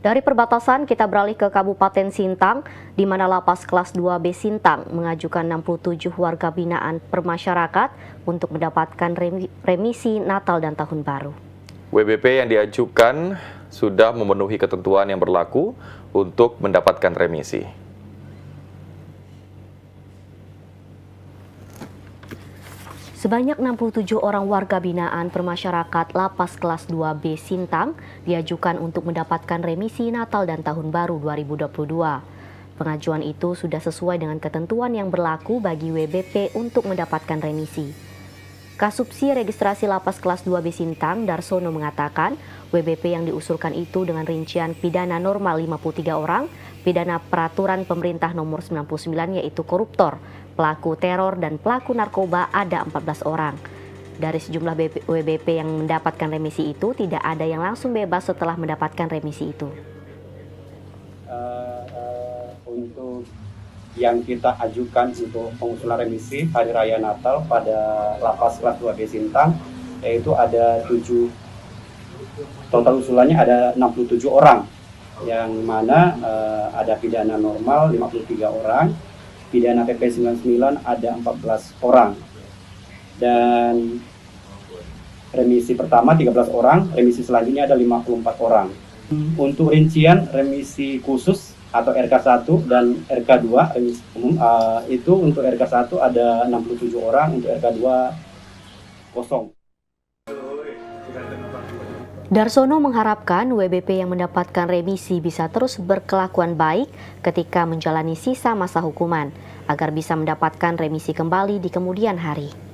Dari perbatasan kita beralih ke Kabupaten Sintang, di mana lapas kelas 2B Sintang mengajukan 67 warga binaan permasyarakat untuk mendapatkan remisi Natal dan Tahun Baru. WBP yang diajukan sudah memenuhi ketentuan yang berlaku untuk mendapatkan remisi. Sebanyak 67 orang warga binaan permasyarakat Lapas Kelas 2B Sintang diajukan untuk mendapatkan remisi Natal dan Tahun Baru 2022. Pengajuan itu sudah sesuai dengan ketentuan yang berlaku bagi WBP untuk mendapatkan remisi. Kasubsi Registrasi Lapas Kelas 2B Sintang, Darsono mengatakan, WBP yang diusulkan itu dengan rincian pidana normal 53 orang, pidana peraturan pemerintah nomor 99 yaitu koruptor, pelaku teror dan pelaku narkoba ada 14 orang. Dari sejumlah WBP yang mendapatkan remisi itu, tidak ada yang langsung bebas setelah mendapatkan remisi itu. Uh, uh, untuk yang kita ajukan untuk pengusulan remisi Hari Raya Natal pada lapas kelas 2B Sintang, yaitu ada 7, total usulannya ada 67 orang, yang mana uh, ada pidana normal 53 orang, pidana PP 99 ada 14 orang dan remisi pertama 13 orang, remisi selanjutnya ada 54 orang. Untuk rincian remisi khusus atau RK1 dan RK2 remisi umum uh, itu untuk RK1 ada 67 orang, untuk RK2 kosong. Darsono mengharapkan WBP yang mendapatkan remisi bisa terus berkelakuan baik ketika menjalani sisa masa hukuman agar bisa mendapatkan remisi kembali di kemudian hari.